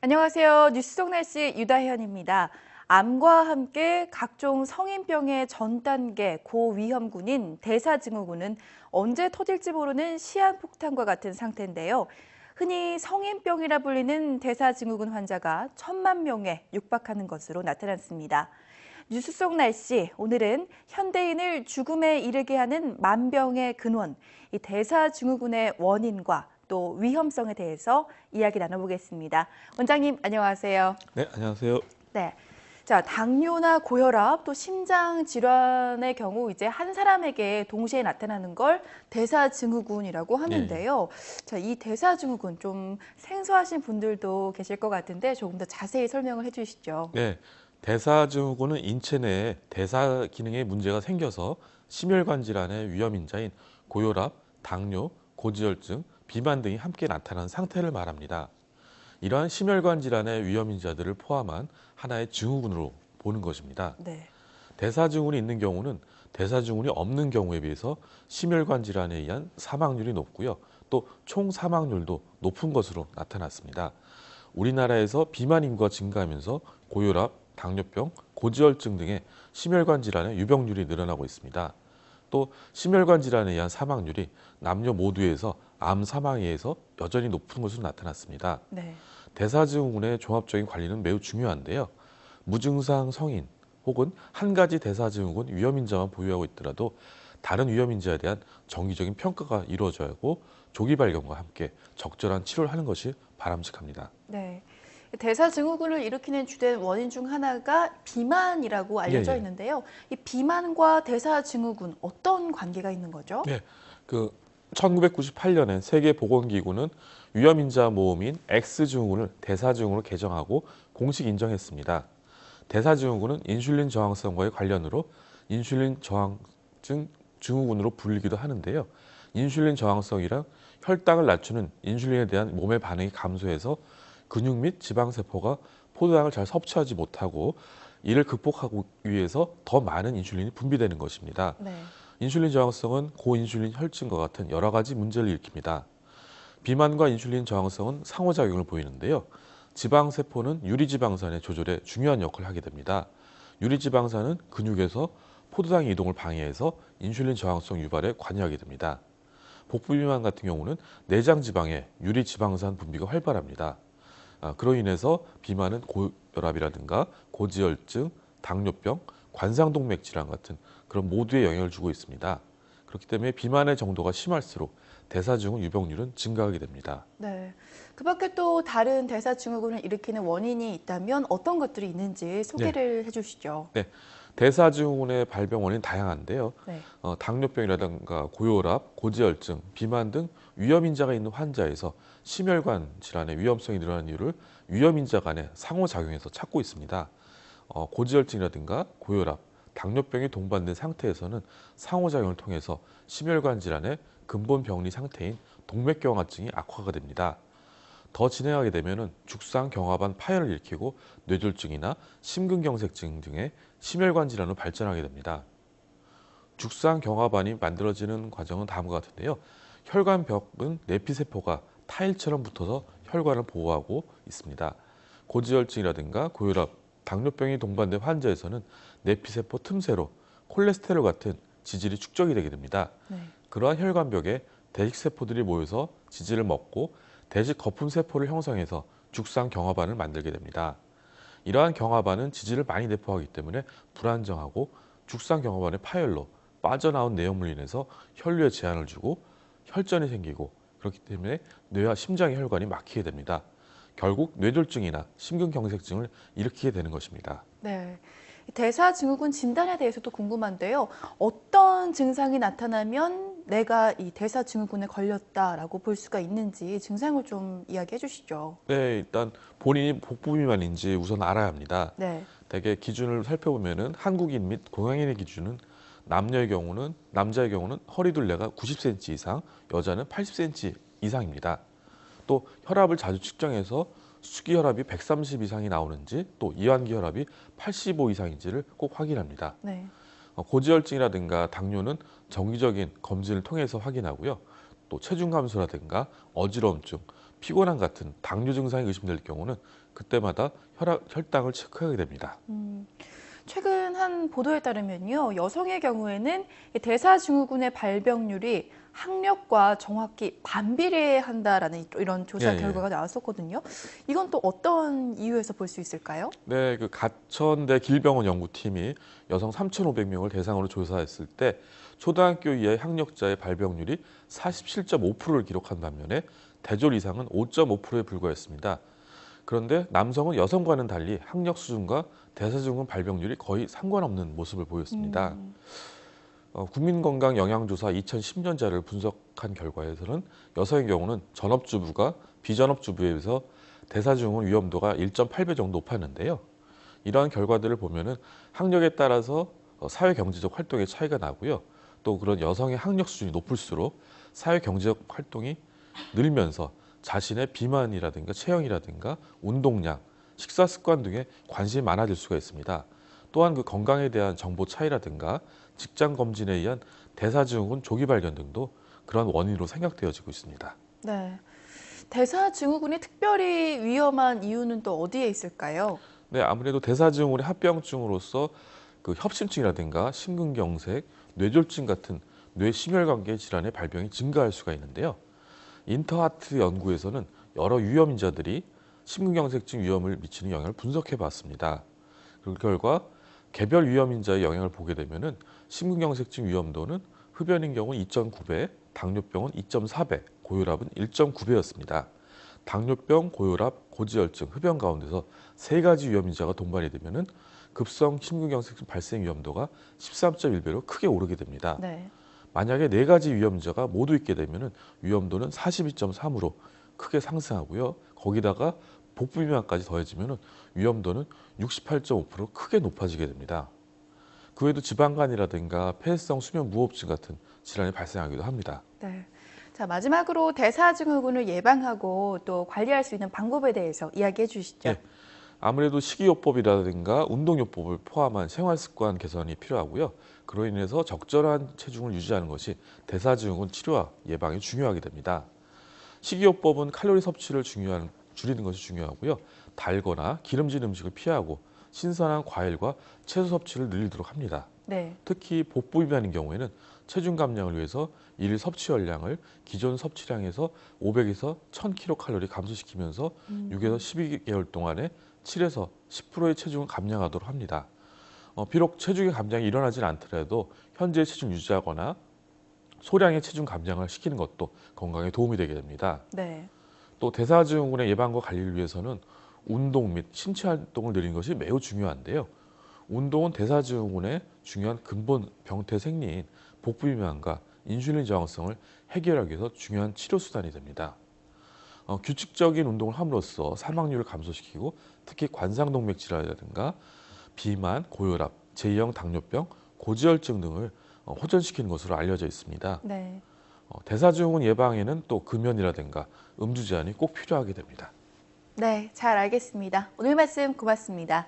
안녕하세요. 뉴스 속 날씨 유다현입니다 암과 함께 각종 성인병의 전 단계 고위험군인 대사증후군은 언제 터질지 모르는 시한폭탄과 같은 상태인데요. 흔히 성인병이라 불리는 대사증후군 환자가 천만 명에 육박하는 것으로 나타났습니다. 뉴스 속 날씨 오늘은 현대인을 죽음에 이르게 하는 만병의 근원, 이 대사증후군의 원인과 또 위험성에 대해서 이야기 나눠보겠습니다. 원장님 안녕하세요. 네, 안녕하세요. 네. 자, 당뇨나 고혈압 또 심장 질환의 경우 이제 한 사람에게 동시에 나타나는 걸 대사증후군이라고 하는데요. 네. 자, 이 대사증후군 좀 생소하신 분들도 계실 것 같은데 조금 더 자세히 설명을 해 주시죠. 네. 대사증후군은 인체 내에 대사 기능에 문제가 생겨서 심혈관 질환의 위험 인자인 고혈압, 당뇨, 고지혈증, 비만 등이 함께 나타난 상태를 말합니다. 이러한 심혈관 질환의 위험인 자들을 포함한 하나의 증후군으로 보는 것입니다. 네. 대사증후군이 있는 경우는 대사증후군이 없는 경우에 비해서 심혈관 질환에 의한 사망률이 높고요. 또 총 사망률도 높은 것으로 나타났습니다. 우리나라에서 비만 인구가 증가하면서 고혈압, 당뇨병, 고지혈증 등의 심혈관 질환의 유병률이 늘어나고 있습니다. 또 심혈관 질환에 의한 사망률이 남녀 모두에서 암 사망에 의해서 여전히 높은 것으로 나타났습니다. 네. 대사증후군의 종합적인 관리는 매우 중요한데요. 무증상 성인 혹은 한 가지 대사증후군 위험인자만 보유하고 있더라도 다른 위험인자에 대한 정기적인 평가가 이루어져야 하고 조기 발견과 함께 적절한 치료를 하는 것이 바람직합니다. 네. 대사 증후군을 일으키는 주된 원인 중 하나가 비만이라고 예, 알려져 예, 예. 있는데요. 이 비만과 대사 증후군 어떤 관계가 있는 거죠? 예. 그1 9 9 8년에 세계 보건 기구는 위험 인자 모음인 X 증후군을 대사 증후로 개정하고 공식 인정했습니다. 대사 증후군은 인슐린 저항성과의 관련으로 인슐린 저항증 증후군으로 불리기도 하는데요. 인슐린 저항성이랑 혈당을 낮추는 인슐린에 대한 몸의 반응이 감소해서 근육 및 지방세포가 포도당을 잘 섭취하지 못하고 이를 극복하기 위해서 더 많은 인슐린이 분비되는 것입니다. 네. 인슐린 저항성은 고인슐린 혈증과 같은 여러 가지 문제를 일으킵니다. 비만과 인슐린 저항성은 상호작용을 보이는데요. 지방세포는 유리지방산의 조절에 중요한 역할을 하게 됩니다. 유리지방산은 근육에서 포도당의 이동을 방해해서 인슐린 저항성 유발에 관여하게 됩니다. 복부 비만 같은 경우는 내장 지방에 유리지방산 분비가 활발합니다. 아, 그로 인해서 비만은 고혈압이라든가 고지혈증, 당뇨병, 관상동맥 질환 같은 그런 모두에 영향을 주고 있습니다. 그렇기 때문에 비만의 정도가 심할수록 대사증후 유병률은 증가하게 됩니다. 네. 그 밖에 또 다른 대사증후군을 일으키는 원인이 있다면 어떤 것들이 있는지 소개를 네. 해 주시죠. 네. 대사증후군의 발병 원인 다양한데요. 네. 어, 당뇨병이라든가 고혈압, 고지혈증, 비만 등 위험 인자가 있는 환자에서 심혈관 질환의 위험성이 늘어난 이유를 위험 인자 간의 상호작용에서 찾고 있습니다. 어, 고지혈증이라든가 고혈압, 당뇨병이 동반된 상태에서는 상호작용을 통해서 심혈관 질환의 근본 병리 상태인 동맥경화증이 악화가 됩니다. 더 진행하게 되면 죽상, 경화반 파열을 일으키고 뇌졸중이나 심근경색증 등의 심혈관 질환으로 발전하게 됩니다. 죽상, 경화반이 만들어지는 과정은 다음과 같은데요. 혈관벽은 내피세포가 타일처럼 붙어서 혈관을 보호하고 있습니다. 고지혈증이라든가 고혈압, 당뇨병이 동반된 환자에서는 내피세포 틈새로 콜레스테롤 같은 지질이 축적이 되게 됩니다. 네. 그러한 혈관벽에 대식세포들이 모여서 지질을 먹고 대지 거품세포를 형성해서 죽상 경화반을 만들게 됩니다. 이러한 경화반은 지질을 많이 내포하기 때문에 불안정하고 죽상 경화반의 파열로 빠져나온 내용물로 인해서 혈류에 제한을 주고 혈전이 생기고 그렇기 때문에 뇌와 심장의 혈관이 막히게 됩니다. 결국 뇌졸중이나 심근경색증을 일으키게 되는 것입니다. 네. 대사증후군 진단에 대해서도 궁금한데요. 어떤 증상이 나타나면 내가 이 대사증후군에 걸렸다라고 볼 수가 있는지 증상을 좀 이야기해 주시죠. 네, 일단 본인이 복부 비만인지 우선 알아야 합니다. 네. 대개 기준을 살펴보면은 한국인 및공양인의 기준은 남녀의 경우는 남자의 경우는 허리 둘레가 90cm 이상, 여자는 80cm 이상입니다. 또 혈압을 자주 측정해서 수기 혈압이 130 이상이 나오는지 또 이완기 혈압이 85 이상인지를 꼭 확인합니다. 네. 어, 고지혈증이라든가 당뇨는 정기적인 검진을 통해서 확인하고요. 또 체중 감소라든가 어지러움증, 피곤함 같은 당뇨 증상이 의심될 경우는 그때마다 혈압, 혈당을 체크하게 됩니다. 음, 최근 한 보도에 따르면요. 여성의 경우에는 대사증후군의 발병률이 학력과 정확히 반비례한다라는 이런 조사 예, 예. 결과가 예. 나왔었거든요. 이건 또 어떤 이유에서 볼 수 있을까요? 네, 그 가천대 길병원 연구팀이 여성 3,500명을 대상으로 조사했을 때 초등학교 이하의 학력자의 발병률이 47.5%를 기록한 반면에 대졸 이상은 5.5%에 불과했습니다. 그런데 남성은 여성과는 달리 학력 수준과 대사증후 발병률이 거의 상관없는 모습을 보였습니다. 음. 어, 국민건강영양조사 2010년자를 분석한 결과에서는 여성의 경우는 전업주부가 비전업주부에 비해서 대사증후군 위험도가 1.8배 정도 높았는데요. 이러한 결과들을 보면은 학력에 따라서 어, 사회 경제적 활동의 차이가 나고요. 또 그런 여성의 학력 수준이 높을수록 사회 경제적 활동이 늘면서 자신의 비만이라든가 체형이라든가 운동량, 식사 습관 등에 관심이 많아질 수가 있습니다. 또한 그 건강에 대한 정보 차이라든가 직장 검진에 의한 대사증후군 조기 발견 등도 그런 원인으로 생각되어지고 있습니다. 네. 대사증후군이 특별히 위험한 이유는 또 어디에 있을까요? 네, 아무래도 대사증후군의 합병증으로서 그 협심증이라든가 심근경색, 뇌졸중 같은 뇌 심혈관계 질환의 발병이 증가할 수가 있는데요. 인터하트 연구에서는 여러 위험 인자들이 심근경색증 위험을 미치는 영향을 분석해 봤습니다. 그 결과 개별 위험 인자의 영향을 보게 되면은 심근경색증 위험도는 흡연인 경우는 2.9배, 당뇨병은 2.4배, 고혈압은 1.9배였습니다. 당뇨병, 고혈압, 고지혈증, 흡연 가운데서 세 가지 위험 인자가 동반이 되면은 급성 심근경색증 발생 위험도가 13.1배로 크게 오르게 됩니다. 네. 만약에 네 가지 위험자가 모두 있게 되면은 위험도는 42.3으로 크게 상승하고요. 거기다가 복부 비만까지 더해지면 위험도는 68.5% 크게 높아지게 됩니다. 그 외에도 지방간이라든가 폐쇄성 수면 무호흡증 같은 질환이 발생하기도 합니다. 네. 자, 마지막으로 대사증후군을 예방하고 또 관리할 수 있는 방법에 대해서 이야기해 주시죠. 네. 아무래도 식이요법이라든가 운동요법을 포함한 생활습관 개선이 필요하고요. 그로 인해서 적절한 체중을 유지하는 것이 대사증후군 치료와 예방에 중요하게 됩니다. 식이요법은 칼로리 섭취를 중요한 줄이는 것이 중요하고요. 달거나 기름진 음식을 피하고 신선한 과일과 채소 섭취를 늘리도록 합니다. 네. 특히 복부비만인 경우에는 체중 감량을 위해서 일 섭취 열량을 기존 섭취량에서 500에서 1000kcal 감소시키면서 음. 6에서 12개월 동안에 7에서 10%의 체중을 감량하도록 합니다. 어, 비록 체중의 감량이 일어나진 않더라도 현재 체중 유지하거나 소량의 체중 감량을 시키는 것도 건강에 도움이 되게 됩니다. 네. 또 대사증후군의 예방과 관리를 위해서는 운동 및 신체 활동을 늘리는 것이 매우 중요한데요. 운동은 대사증후군의 중요한 근본 병태 생리인 복부비만과 인슐린 저항성을 해결하기 위해서 중요한 치료 수단이 됩니다. 어, 규칙적인 운동을 함으로써 사망률을 감소시키고 특히 관상동맥 질환이라든가 비만, 고혈압, 제2형 당뇨병, 고지혈증 등을 어, 호전시키는 것으로 알려져 있습니다. 네. 어, 대사증후군 예방에는 또 금연이라든가 음주 제한이 꼭 필요하게 됩니다. 네, 잘 알겠습니다. 오늘 말씀 고맙습니다.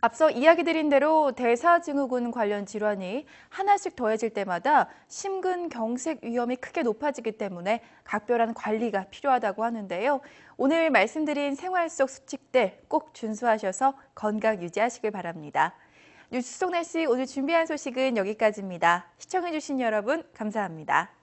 앞서 이야기 드린 대로 대사증후군 관련 질환이 하나씩 더해질 때마다 심근경색 위험이 크게 높아지기 때문에 각별한 관리가 필요하다고 하는데요. 오늘 말씀드린 생활 속 수칙들 꼭 준수하셔서 건강 유지하시길 바랍니다. 뉴스 속 날씨 오늘 준비한 소식은 여기까지입니다. 시청해주신 여러분 감사합니다.